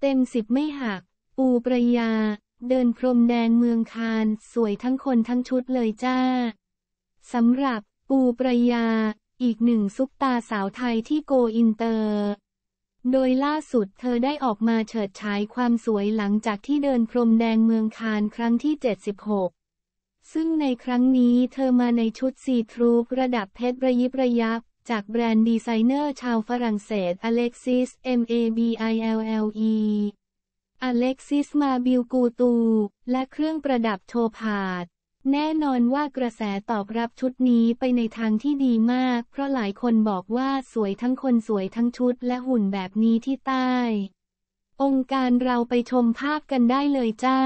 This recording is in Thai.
เต็มสิบไม่หัก ปูประยา เดินพรมแดนเมืองคานสวยทั้งคนทั้งชุดเลยจ้าสำหรับปูประยา อีกหนึ่งซุปตาสาวไทยที่โกอินเตอร์ โดยล่าสุดเธอได้ออกมาเฉิดฉายความสวยหลังจากที่เดินพรมแดงเมืองคานครั้งที่ 76 ซึ่งในครั้งนี้เธอมาในชุดสีทรูประดับเพชรระยิบระยับจากแบรนด์ดีไซเนอร์ชาวฝรั่งเศสอเล็กซิส M A B I L L E อเล็กซิส มาบิลกูตู และเครื่องประดับโชพาด แน่นอนว่ากระแสตอบรับชุดนี้ไปในทางที่ดีมาก เพราะหลายคนบอกว่าสวยทั้งคนสวยทั้งชุดและหุ่นแบบนี้ที่ใต้ องค์การเราไปชมภาพกันได้เลยจ้า